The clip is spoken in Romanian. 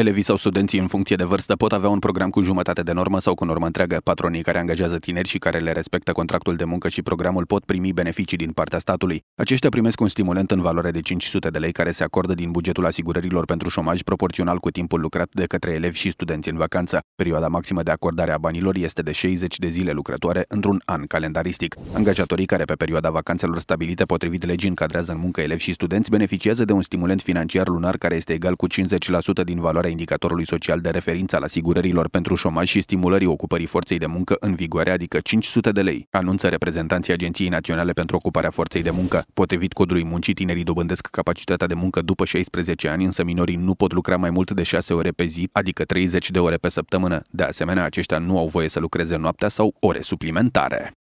Elevii sau studenții în funcție de vârstă pot avea un program cu jumătate de normă sau cu normă întreagă. Patronii care angajează tineri și care le respectă contractul de muncă și programul pot primi beneficii din partea statului. Aceștia primesc un stimulent în valoare de 500 de lei care se acordă din bugetul asigurărilor pentru șomaj proporțional cu timpul lucrat de către elevi și studenți în vacanță. Perioada maximă de acordare a banilor este de 60 de zile lucrătoare într-un an calendaristic. Angajatorii care pe perioada vacanțelor stabilite potrivit legii încadrează în muncă elevi și studenți beneficiază de un stimulent financiar lunar care este egal cu 50% din valoare schimbarea indicatorului social de referință al asigurărilor pentru șomaj și stimulării ocupării forței de muncă în vigoare, adică 500 de lei, anunță reprezentanții Agenției Naționale pentru Ocuparea Forței de Muncă. Potrivit codului muncii, tinerii dobândesc capacitatea de muncă după 16 ani, însă minorii nu pot lucra mai mult de 6 ore pe zi, adică 30 de ore pe săptămână. De asemenea, aceștia nu au voie să lucreze noaptea sau ore suplimentare.